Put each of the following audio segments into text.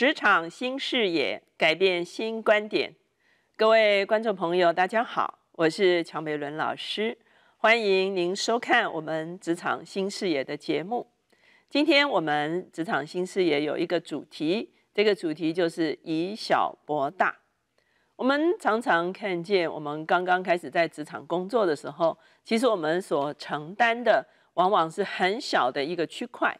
职场新视野，改变新观点。各位观众朋友，大家好，我是乔美伦老师，欢迎您收看我们职场新视野的节目。今天我们职场新视野有一个主题，这个主题就是以小博大。我们常常看见，我们刚刚开始在职场工作的时候，其实我们所承担的往往是很小的一个区块。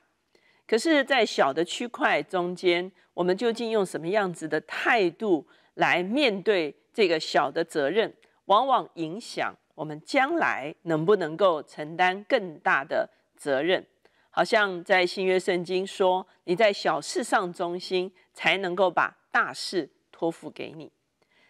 可是，在小的区块中间，我们究竟用什么样子的态度来面对这个小的责任，往往影响我们将来能不能够承担更大的责任。好像在新约圣经说：“你在小事上忠心，才能够把大事托付给你。”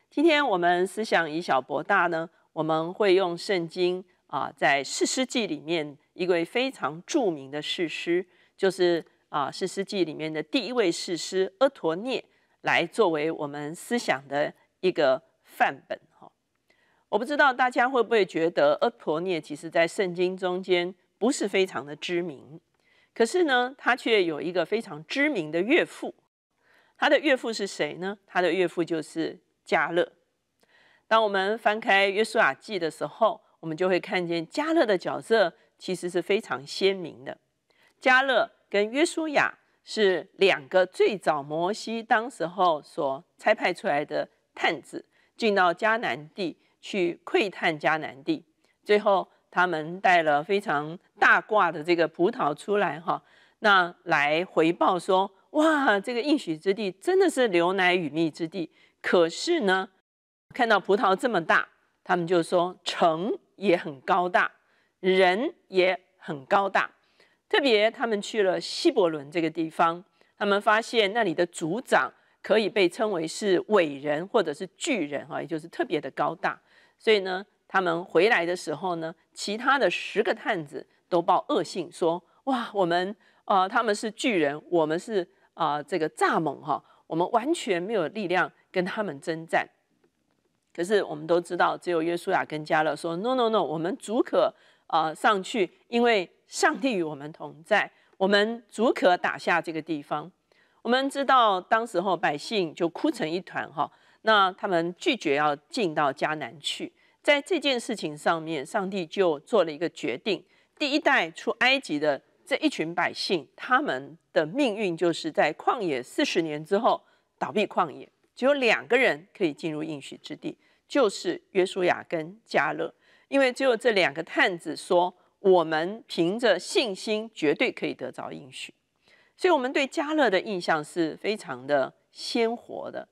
今天我们思想以小博大呢？我们会用圣经啊，在四师记里面一位非常著名的诗师。就是啊，诗诗记里面的第一位释诗阿陀涅，来作为我们思想的一个范本哈。我不知道大家会不会觉得阿陀涅其实在圣经中间不是非常的知名，可是呢，他却有一个非常知名的岳父。他的岳父是谁呢？他的岳父就是加勒。当我们翻开约书亚记的时候，我们就会看见加勒的角色其实是非常鲜明的。迦勒跟约书亚是两个最早摩西当时候所差派出来的探子，进到迦南地去窥探迦南地。最后他们带了非常大挂的这个葡萄出来，哈，那来回报说：哇，这个应许之地真的是牛奶与蜜之地。可是呢，看到葡萄这么大，他们就说城也很高大，人也很高大。特别，他们去了西伯伦这个地方，他们发现那里的族长可以被称为是伟人或者是巨人，哈，就是特别的高大。所以呢，他们回来的时候呢，其他的十个探子都报恶性，说：“哇，我们啊，他们是巨人，我们是啊，这个蚱蜢，哈，我们完全没有力量跟他们征战。”可是我们都知道，只有约书亚跟加勒说：“No，No，No，我们足可啊上去，因为。”上帝与我们同在，我们足可打下这个地方。我们知道，当时候百姓就哭成一团，哈，那他们拒绝要进到迦南去。在这件事情上面，上帝就做了一个决定：第一代出埃及的这一群百姓，他们的命运就是在旷野四十年之后倒闭旷野，只有两个人可以进入应许之地，就是约书亚跟迦勒，因为只有这两个探子说。我们凭着信心，绝对可以得着应许，所以，我们对迦勒的印象是非常的鲜活的。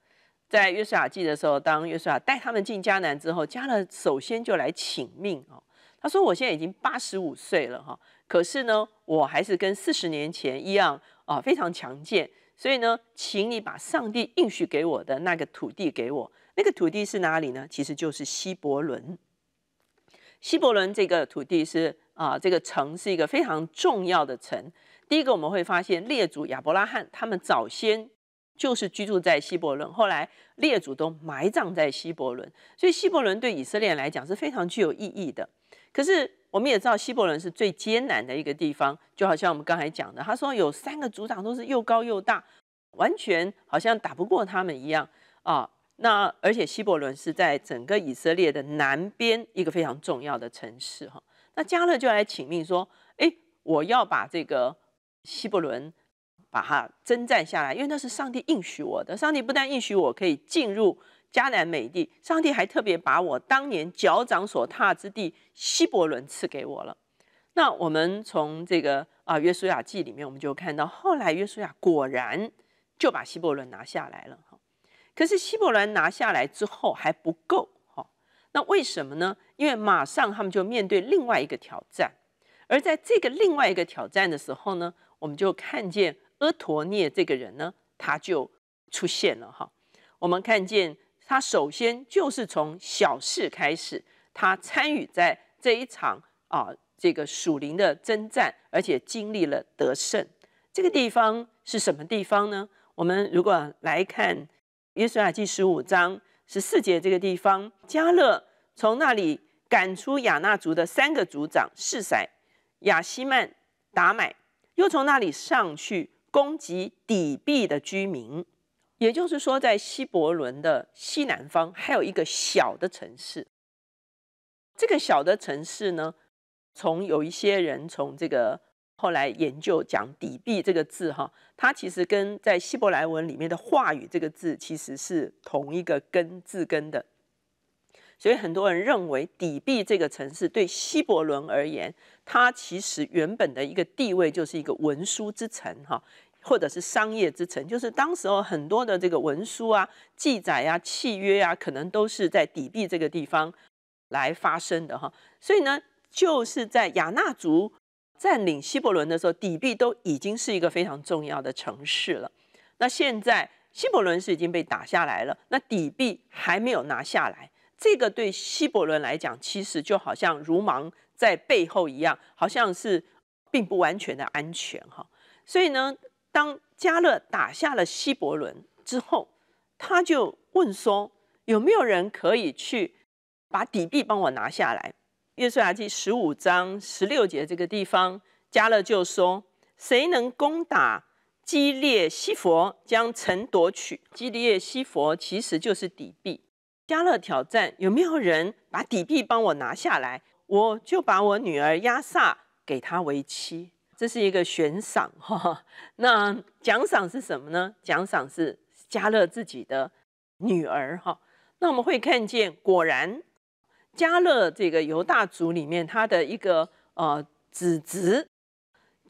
在约书亚记的时候，当约书亚带他们进迦南之后，迦勒首先就来请命哦，他说：“我现在已经八十五岁了哈，可是呢，我还是跟四十年前一样啊，非常强健。所以呢，请你把上帝应许给我的那个土地给我。那个土地是哪里呢？其实就是希伯伦。希伯伦这个土地是。”啊，这个城是一个非常重要的城。第一个，我们会发现列祖亚伯拉罕他们早先就是居住在希伯伦，后来列祖都埋葬在希伯伦，所以希伯伦对以色列来讲是非常具有意义的。可是我们也知道，希伯伦是最艰难的一个地方，就好像我们刚才讲的，他说有三个族长都是又高又大，完全好像打不过他们一样啊。那而且希伯伦是在整个以色列的南边一个非常重要的城市，哈。那加勒就来请命说：“哎，我要把这个希伯伦，把它征战下来，因为那是上帝应许我的。上帝不但应许我可以进入迦南美地，上帝还特别把我当年脚掌所踏之地希伯伦赐给我了。那我们从这个啊约书亚记里面，我们就看到后来约书亚果然就把希伯伦拿下来了。哈，可是希伯伦拿下来之后还不够。”那为什么呢？因为马上他们就面对另外一个挑战，而在这个另外一个挑战的时候呢，我们就看见阿陀涅这个人呢，他就出现了哈。我们看见他首先就是从小事开始，他参与在这一场啊这个属灵的征战，而且经历了得胜。这个地方是什么地方呢？我们如果来看《约书亚记》十五章十四节这个地方，加勒。从那里赶出亚纳族的三个族长，士塞、亚西曼、达买，又从那里上去攻击底壁的居民，也就是说，在西伯伦的西南方还有一个小的城市。这个小的城市呢，从有一些人从这个后来研究讲底壁这个字哈，它其实跟在希伯来文里面的话语这个字其实是同一个根字根的。所以很多人认为底壁这个城市对希伯伦而言，它其实原本的一个地位就是一个文书之城，哈，或者是商业之城，就是当时候很多的这个文书啊、记载啊、契约啊，可能都是在底壁这个地方来发生的，哈。所以呢，就是在亚纳族占领希伯伦的时候，底壁都已经是一个非常重要的城市了。那现在希伯伦是已经被打下来了，那底壁还没有拿下来。这个对希伯伦来讲，其实就好像如芒在背后一样，好像是并不完全的安全哈。所以呢，当加勒打下了希伯伦之后，他就问说：“有没有人可以去把底币帮我拿下来？”约书亚记十五章十六节这个地方，加勒就说：“谁能攻打基列西佛，将城夺取？基列西佛其实就是底币。”加勒挑战，有没有人把底币帮我拿下来？我就把我女儿亚萨给他为妻。这是一个悬赏哈。那奖赏是什么呢？奖赏是加勒自己的女儿哈。那我们会看见，果然加勒这个犹大族里面他的一个呃子侄，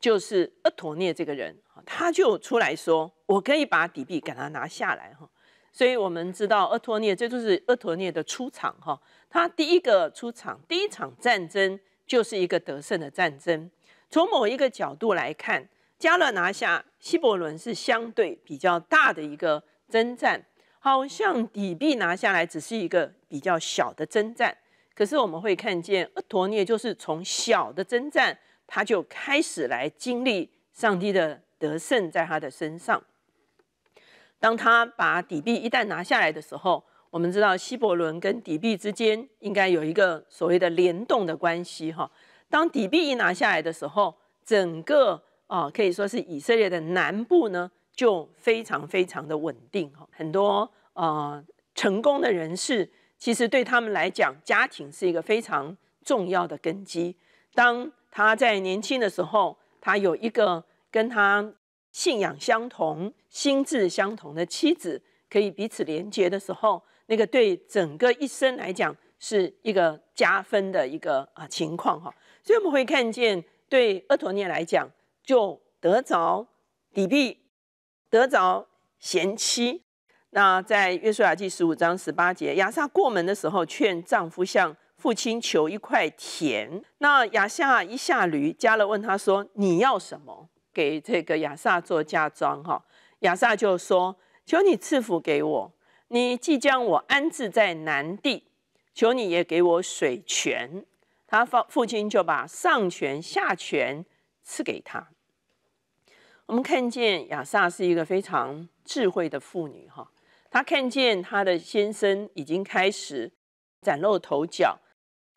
就是阿陀涅这个人，他就出来说：“我可以把底币给他拿下来。”哈。所以我们知道阿托涅，这就是阿托涅的出场哈。他第一个出场，第一场战争就是一个得胜的战争。从某一个角度来看，加勒拿下希伯伦是相对比较大的一个征战，好像底壁拿下来只是一个比较小的征战。可是我们会看见阿托涅就是从小的征战，他就开始来经历上帝的得胜在他的身上。当他把底币一旦拿下来的时候，我们知道希伯伦跟底币之间应该有一个所谓的联动的关系哈。当底币一拿下来的时候，整个啊可以说是以色列的南部呢就非常非常的稳定哈。很多啊成功的人士，其实对他们来讲，家庭是一个非常重要的根基。当他在年轻的时候，他有一个跟他。信仰相同、心智相同的妻子可以彼此连结的时候，那个对整个一生来讲是一个加分的一个啊情况哈。所以我们会看见，对阿陀尼来讲，就得着底币，得着贤妻。那在约书亚记十五章十八节，亚萨过门的时候，劝丈夫向父亲求一块田。那亚夏一下驴，加勒问他说：“你要什么？”给这个亚萨做嫁妆哈，亚萨就说：“求你赐福给我，你即将我安置在南地，求你也给我水泉。”他父父亲就把上泉下泉赐给他。我们看见亚萨是一个非常智慧的妇女哈，她看见她的先生已经开始崭露头角，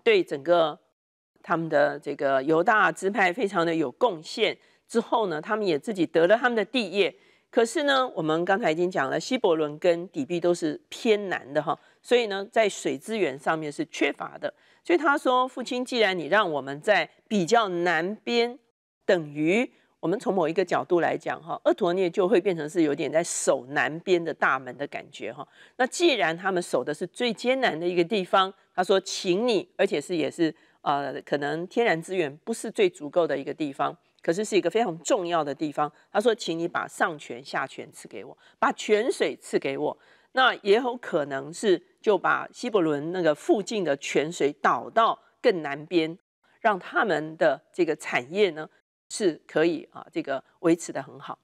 对整个他们的这个犹大支派非常的有贡献。之后呢，他们也自己得了他们的地业。可是呢，我们刚才已经讲了，西伯伦跟底比都是偏南的哈，所以呢，在水资源上面是缺乏的。所以他说：“父亲，既然你让我们在比较南边，等于我们从某一个角度来讲哈，厄陀涅就会变成是有点在守南边的大门的感觉哈。那既然他们守的是最艰难的一个地方，他说，请你，而且是也是呃，可能天然资源不是最足够的一个地方。”可是是一个非常重要的地方。他说：“请你把上泉、下泉赐给我，把泉水赐给我。”那也有可能是就把希伯伦那个附近的泉水导到更南边，让他们的这个产业呢是可以啊，这个维持的很好。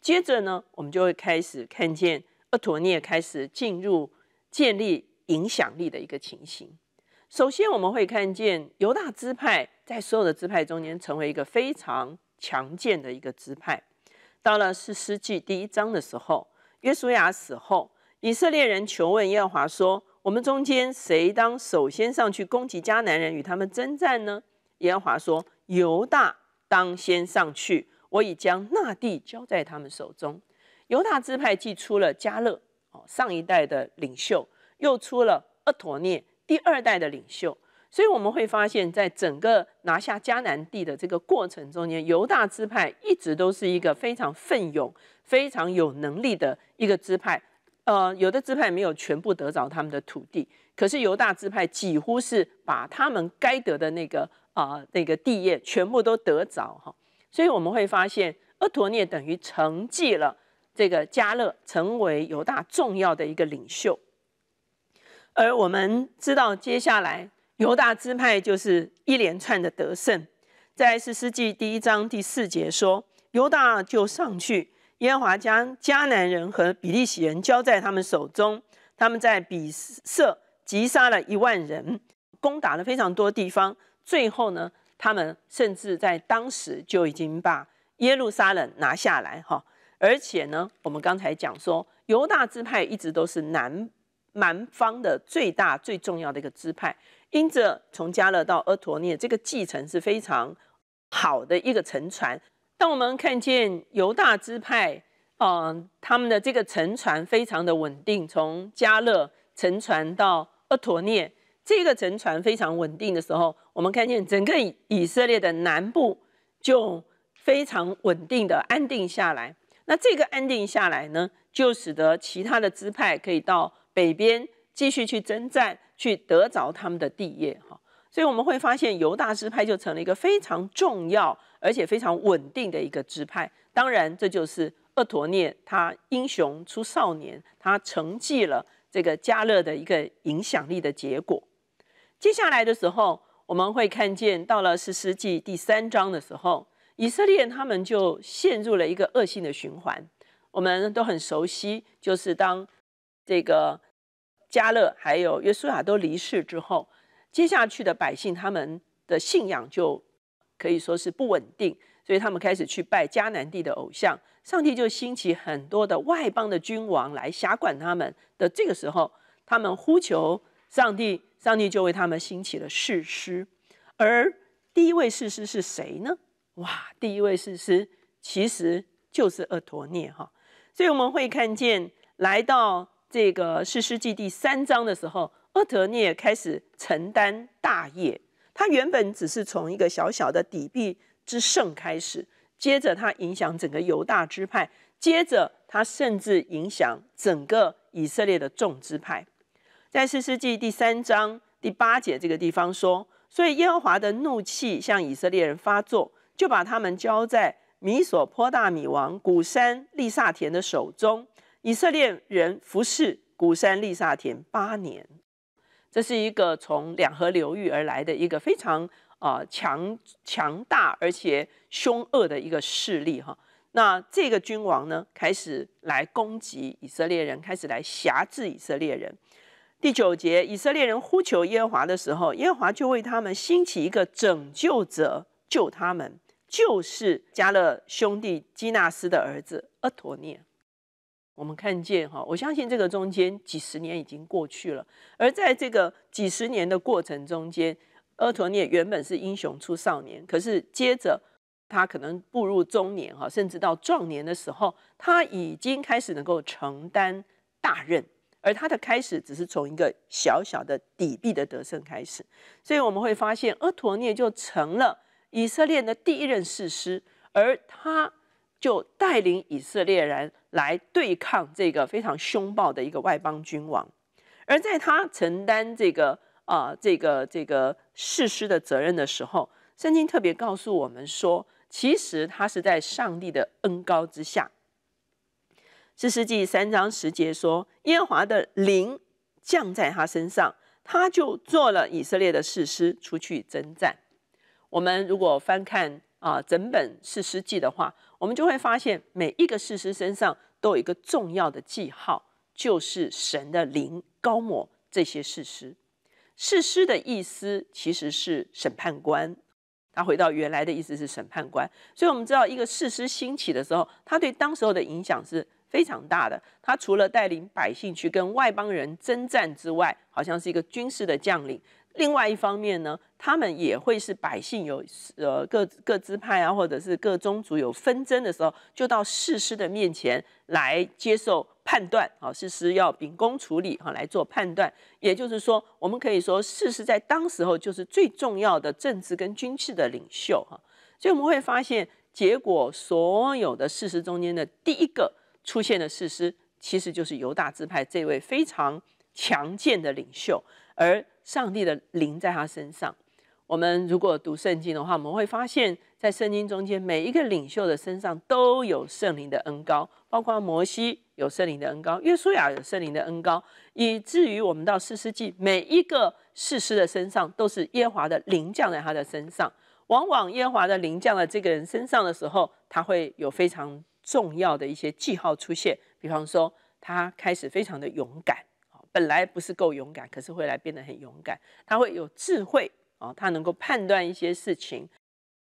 接着呢，我们就会开始看见厄陀聂开始进入建立影响力的一个情形。首先，我们会看见犹大支派在所有的支派中间成为一个非常强健的一个支派。到了四世纪第一章的时候，约书亚死后，以色列人求问耶和华说：“我们中间谁当首先上去攻击迦南人，与他们征战呢？”耶和华说：“犹大当先上去，我已将那地交在他们手中。”犹大支派既出了迦勒，哦，上一代的领袖，又出了厄陀涅。第二代的领袖，所以我们会发现，在整个拿下迦南地的这个过程中间，犹大支派一直都是一个非常奋勇、非常有能力的一个支派。呃，有的支派没有全部得着他们的土地，可是犹大支派几乎是把他们该得的那个啊那个地业全部都得着哈。所以我们会发现，阿陀涅等于承继了这个加勒，成为犹大重要的一个领袖。而我们知道，接下来犹大支派就是一连串的得胜。在士世记第一章第四节说，犹大就上去，耶华将迦南人和比利洗人交在他们手中。他们在比色击杀了一万人，攻打了非常多地方。最后呢，他们甚至在当时就已经把耶路撒冷拿下来哈。而且呢，我们刚才讲说，犹大支派一直都是南。蛮方的最大最重要的一个支派，因着从加勒到阿陀涅这个继承是非常好的一个沉船。当我们看见犹大支派，嗯，他们的这个沉船非常的稳定，从加勒沉船到阿陀涅这个沉船非常稳定的时候，我们看见整个以色列的南部就非常稳定的安定下来。那这个安定下来呢，就使得其他的支派可以到。北边继续去征战，去得着他们的地业哈，所以我们会发现犹大支派就成了一个非常重要而且非常稳定的一个支派。当然，这就是厄陀涅他英雄出少年，他承继了这个加勒的一个影响力的结果。接下来的时候，我们会看见到了十四纪第三章的时候，以色列他们就陷入了一个恶性的循环。我们都很熟悉，就是当。这个加勒还有约书亚都离世之后，接下去的百姓他们的信仰就可以说是不稳定，所以他们开始去拜迦南地的偶像。上帝就兴起很多的外邦的君王来辖管他们的。这个时候，他们呼求上帝，上帝就为他们兴起了誓师。而第一位誓师是谁呢？哇，第一位誓师其实就是厄陀涅哈。所以我们会看见来到。这个四世纪第三章的时候，厄德涅开始承担大业。他原本只是从一个小小的底壁之圣开始，接着他影响整个犹大支派，接着他甚至影响整个以色列的众支派。在四世纪第三章第八节这个地方说，所以耶和华的怒气向以色列人发作，就把他们交在米索坡大米王古山利萨田的手中。以色列人服侍古山利萨田八年，这是一个从两河流域而来的一个非常啊强强大而且凶恶的一个势力哈。那这个君王呢，开始来攻击以色列人，开始来辖制以色列人。第九节，以色列人呼求耶和华的时候，耶和华就为他们兴起一个拯救者救他们，就是加勒兄弟基纳斯的儿子阿陀涅。我们看见哈，我相信这个中间几十年已经过去了，而在这个几十年的过程中间，阿陀涅原本是英雄出少年，可是接着他可能步入中年哈，甚至到壮年的时候，他已经开始能够承担大任，而他的开始只是从一个小小的底币的得胜开始，所以我们会发现阿陀涅就成了以色列的第一任士师，而他。就带领以色列人来对抗这个非常凶暴的一个外邦君王，而在他承担这个啊这个这个誓师的责任的时候，圣经特别告诉我们说，其实他是在上帝的恩高之下。士师记三章十节说，耶和华的灵降在他身上，他就做了以色列的事师，出去征战。我们如果翻看。啊，整本士师记的话，我们就会发现每一个士师身上都有一个重要的记号，就是神的灵高抹这些士师。士师的意思其实是审判官，他回到原来的意思是审判官。所以，我们知道一个士师兴起的时候，他对当时候的影响是非常大的。他除了带领百姓去跟外邦人征战之外，好像是一个军事的将领。另外一方面呢，他们也会是百姓有呃各各支派啊，或者是各宗族有纷争的时候，就到士师的面前来接受判断，好，士师要秉公处理哈来做判断。也就是说，我们可以说，士师在当时候就是最重要的政治跟军事的领袖哈。所以我们会发现，结果所有的士师中间的第一个出现的士师，其实就是犹大支派这位非常强健的领袖，而。上帝的灵在他身上。我们如果读圣经的话，我们会发现，在圣经中间，每一个领袖的身上都有圣灵的恩膏，包括摩西有圣灵的恩膏，约书亚有圣灵的恩膏，以至于我们到四世纪，每一个士师的身上都是耶华的灵降在他的身上。往往耶华的灵降在这个人身上的时候，他会有非常重要的一些记号出现，比方说，他开始非常的勇敢。本来不是够勇敢，可是后来变得很勇敢。他会有智慧啊，他能够判断一些事情，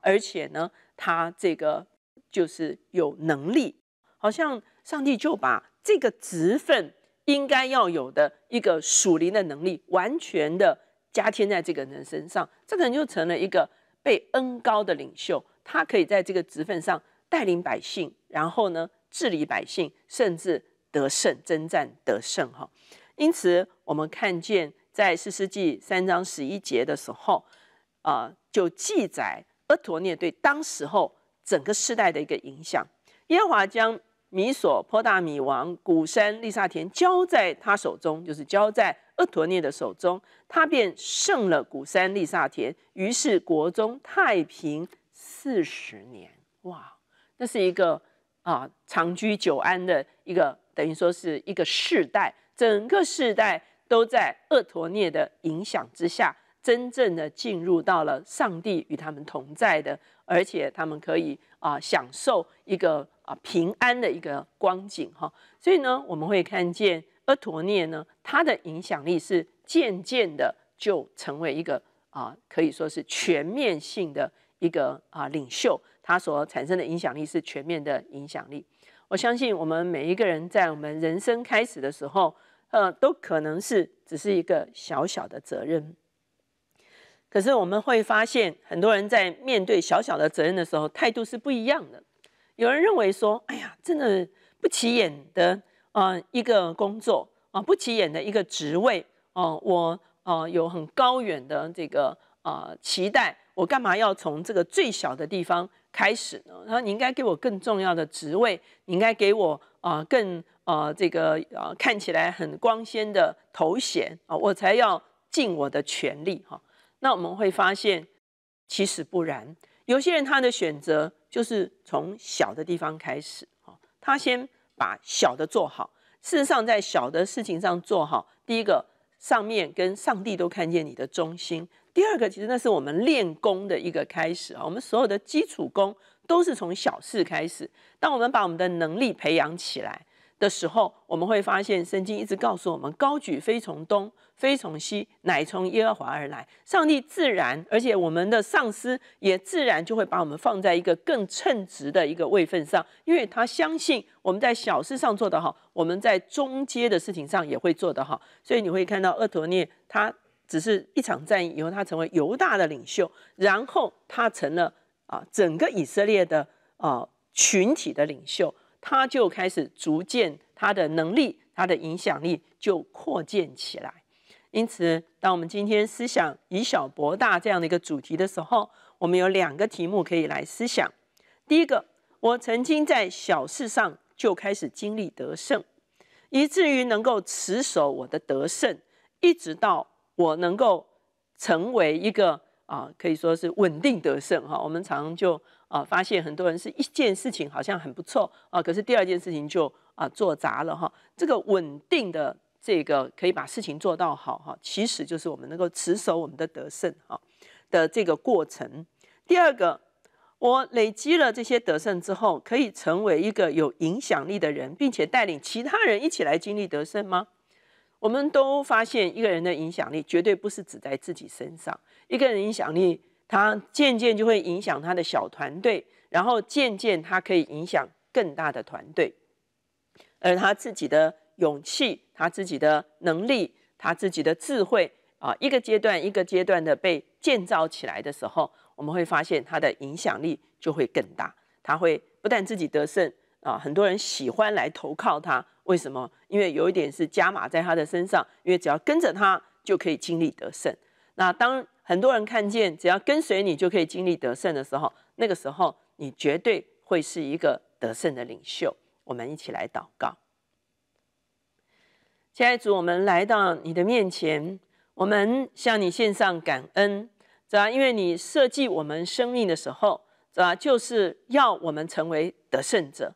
而且呢，他这个就是有能力。好像上帝就把这个职分应该要有的一个属灵的能力，完全的加添在这个人身上。这个人就成了一个被恩高的领袖，他可以在这个职分上带领百姓，然后呢，治理百姓，甚至得胜，征战得胜，哈。因此，我们看见在四世纪三章十一节的时候，啊，就记载厄陀涅对当时候整个世代的一个影响。耶和华将米索坡大米王古山利萨田交在他手中，就是交在厄陀涅的手中，他便胜了古山利萨田，于是国中太平四十年。哇，那是一个啊长居久安的一个，等于说是一个世代。整个世代都在厄陀涅的影响之下，真正的进入到了上帝与他们同在的，而且他们可以啊享受一个啊平安的一个光景哈。所以呢，我们会看见厄陀涅呢，他的影响力是渐渐的就成为一个啊，可以说是全面性的一个啊领袖，他所产生的影响力是全面的影响力。我相信我们每一个人在我们人生开始的时候，呃，都可能是只是一个小小的责任。可是我们会发现，很多人在面对小小的责任的时候，态度是不一样的。有人认为说：“哎呀，真的不起眼的啊，一个工作啊，不起眼的一个职位啊，我啊有很高远的这个啊期待，我干嘛要从这个最小的地方？”开始呢，他说：“你应该给我更重要的职位，你应该给我啊更啊这个啊看起来很光鲜的头衔啊，我才要尽我的全力哈。”那我们会发现，其实不然。有些人他的选择就是从小的地方开始哈，他先把小的做好。事实上，在小的事情上做好，第一个上面跟上帝都看见你的忠心。第二个，其实那是我们练功的一个开始啊。我们所有的基础功都是从小事开始。当我们把我们的能力培养起来的时候，我们会发现圣经一直告诉我们：“高举非从东，非从西，乃从耶和华而来。”上帝自然，而且我们的上司也自然就会把我们放在一个更称职的一个位份上，因为他相信我们在小事上做得好，我们在中阶的事情上也会做得好。所以你会看到厄陀涅他。只是一场战役以后，他成为犹大的领袖，然后他成了啊整个以色列的啊群体的领袖，他就开始逐渐他的能力、他的影响力就扩建起来。因此，当我们今天思想以小博大这样的一个主题的时候，我们有两个题目可以来思想。第一个，我曾经在小事上就开始经历得胜，以至于能够持守我的得胜，一直到。我能够成为一个啊，可以说是稳定得胜哈。我们常常就啊发现很多人是一件事情好像很不错啊，可是第二件事情就啊做砸了哈。这个稳定的这个可以把事情做到好哈，其实就是我们能够持守我们的得胜哈的这个过程。第二个，我累积了这些得胜之后，可以成为一个有影响力的人，并且带领其他人一起来经历得胜吗？我们都发现，一个人的影响力绝对不是只在自己身上。一个人影响力，他渐渐就会影响他的小团队，然后渐渐他可以影响更大的团队。而他自己的勇气、他自己的能力、他自己的智慧啊，一个阶段一个阶段的被建造起来的时候，我们会发现他的影响力就会更大。他会不但自己得胜啊，很多人喜欢来投靠他。为什么？因为有一点是加码在他的身上，因为只要跟着他，就可以经历得胜。那当很多人看见只要跟随你就可以经历得胜的时候，那个时候你绝对会是一个得胜的领袖。我们一起来祷告。亲爱组主，我们来到你的面前，我们向你献上感恩。啊，因为你设计我们生命的时候，啊，就是要我们成为得胜者。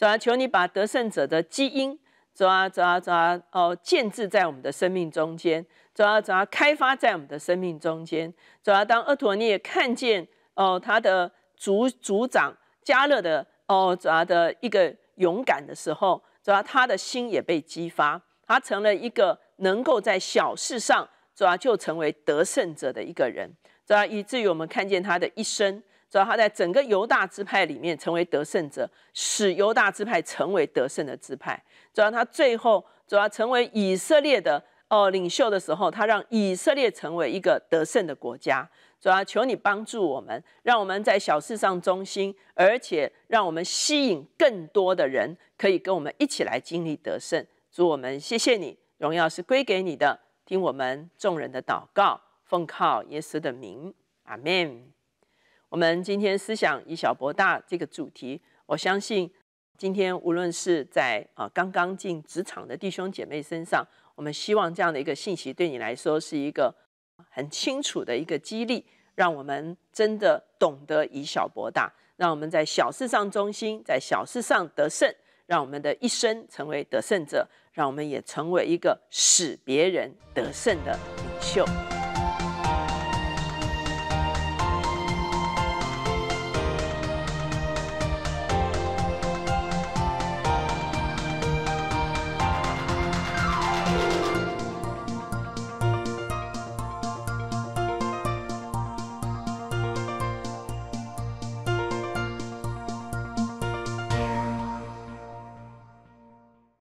主啊，求你把得胜者的基因，主啊，主啊，主啊，哦，建制在我们的生命中间，主啊，主啊，开发在我们的生命中间，主啊，当厄陀尼也看见哦他的族族长加勒的哦主啊的一个勇敢的时候，主啊，他的心也被激发，他成了一个能够在小事上主啊就成为得胜者的一个人，主啊以至于我们看见他的一生。主要他在整个犹大支派里面成为得胜者，使犹大支派成为得胜的支派。主要他最后主要成为以色列的哦领袖的时候，他让以色列成为一个得胜的国家。主要求你帮助我们，让我们在小事上忠心，而且让我们吸引更多的人可以跟我们一起来经历得胜。主我们谢谢你，荣耀是归给你的。听我们众人的祷告，奉靠耶稣的名，阿门。我们今天思想以小博大这个主题，我相信今天无论是在啊刚刚进职场的弟兄姐妹身上，我们希望这样的一个信息对你来说是一个很清楚的一个激励，让我们真的懂得以小博大，让我们在小事上中心，在小事上得胜，让我们的一生成为得胜者，让我们也成为一个使别人得胜的领袖。